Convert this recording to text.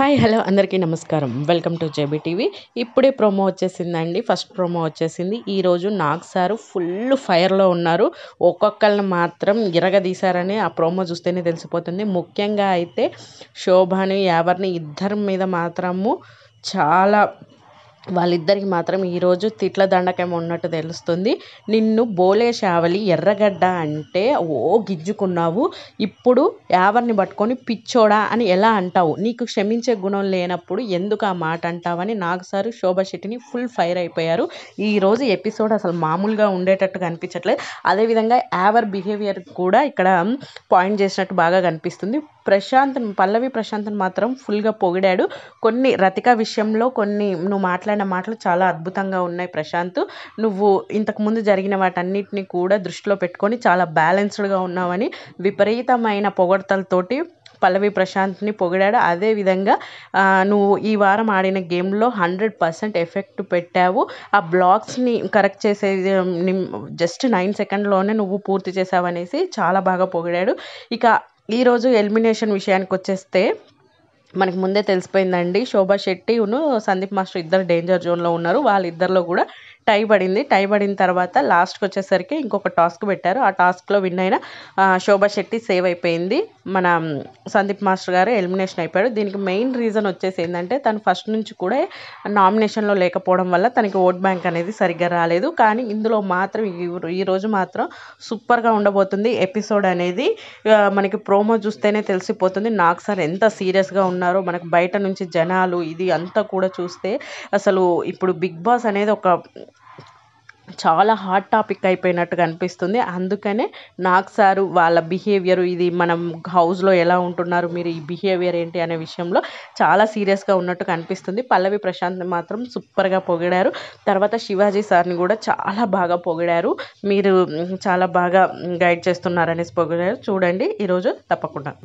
hi hello అందరికీ నమస్కారం welcome to JB TV ఇప్పుడే ప్రోమో వచ్చేసిందండి ఫస్ట్ ప్రోమో వచ్చేసింది ఈరోజు నాగ్ సారు ఫుల్ ఫైర్లో ఉన్నారు ఒక్కొక్కరిని మాత్రం ఇరగదీశారని ఆ ప్రోమో చూస్తేనే తెలిసిపోతుంది ముఖ్యంగా అయితే శోభని యావర్ని ఇద్దరి మీద మాత్రము చాలా వాళ్ళిద్దరికి మాత్రం ఈరోజు తిట్ల దండకం ఉన్నట్టు తెలుస్తుంది నిన్ను బోలే శావలి ఎర్రగడ్డ అంటే ఓ గిజ్జుకున్నావు ఇప్పుడు యావర్ని పట్టుకొని పిచ్చోడా అని ఎలా అంటావు నీకు క్షమించే గుణం లేనప్పుడు ఎందుకు ఆ మాట అంటావని నాకు సారు శెట్టిని ఫుల్ ఫైర్ అయిపోయారు ఈరోజు ఎపిసోడ్ అసలు మామూలుగా ఉండేటట్టు కనిపించట్లేదు అదేవిధంగా యావర్ బిహేవియర్ కూడా ఇక్కడ పాయింట్ చేసినట్టు బాగా కనిపిస్తుంది ప్రశాంత్ పల్లవి ప్రశాంత్ని మాత్రం ఫుల్గా పొగిడాడు కొన్ని రతిక విషయంలో కొన్ని నువ్వు మాట్లాడిన మాటలు చాలా అద్భుతంగా ఉన్నాయి ప్రశాంత్ నువ్వు ఇంతకుముందు జరిగిన వాటన్నిటిని కూడా దృష్టిలో పెట్టుకొని చాలా బ్యాలెన్స్డ్గా ఉన్నావని విపరీతమైన పొగడతలతోటి పల్లవి ప్రశాంత్ని పొగిడాడు అదేవిధంగా నువ్వు ఈ వారం ఆడిన గేమ్లో హండ్రెడ్ పర్సెంట్ ఎఫెక్ట్ పెట్టావు ఆ బ్లాగ్స్ని కరెక్ట్ చేసే జస్ట్ నైన్ సెకండ్లోనే నువ్వు పూర్తి చేసావనేసి చాలా బాగా పొగిడాడు ఇక ఈరోజు ఎలిమినేషన్ విషయానికి వచ్చేస్తే మనకి ముందే తెలిసిపోయిందండి శోభా శెట్టిను సందీప్ మాస్టర్ ఇద్దరు డేంజర్ జోన్లో ఉన్నారు వాళ్ళిద్దరిలో కూడా టై పడింది టై పడిన తర్వాత లాస్ట్కి వచ్చేసరికి ఇంకొక టాస్క్ పెట్టారు ఆ టాస్క్లో విన్ అయిన శోభా శెట్టి సేవ్ అయిపోయింది మన సందీప్ మాస్టర్ గారు ఎలిమినేషన్ అయిపోయాడు దీనికి మెయిన్ రీజన్ వచ్చేసి ఏంటంటే తను ఫస్ట్ నుంచి కూడా నామినేషన్లో లేకపోవడం వల్ల తనకి ఓట్ బ్యాంక్ అనేది సరిగ్గా రాలేదు కానీ ఇందులో మాత్రం ఈ మాత్రం సూపర్గా ఉండబోతుంది ఎపిసోడ్ అనేది మనకి ప్రోమో చూస్తేనే తెలిసిపోతుంది నాకు సార్ ఎంత సీరియస్గా ఉన్నారో మనకు బయట నుంచి జనాలు ఇది అంతా కూడా చూస్తే అసలు ఇప్పుడు బిగ్ బాస్ అనేది ఒక చాలా హాట్ టాపిక్ అయిపోయినట్టుగా అనిపిస్తుంది అందుకనే నాగ్ సారు వాళ్ళ బిహేవియర్ ఇది మనం హౌస్లో ఎలా ఉంటున్నారు మీరు ఈ బిహేవియర్ ఏంటి అనే విషయంలో చాలా సీరియస్గా ఉన్నట్టు కనిపిస్తుంది పల్లవి ప్రశాంత్ మాత్రం సూపర్గా పొగిడారు తర్వాత శివాజీ సార్ని కూడా చాలా బాగా పొగిడారు మీరు చాలా బాగా గైడ్ చేస్తున్నారనేసి పొగిడారు చూడండి ఈరోజు తప్పకుండా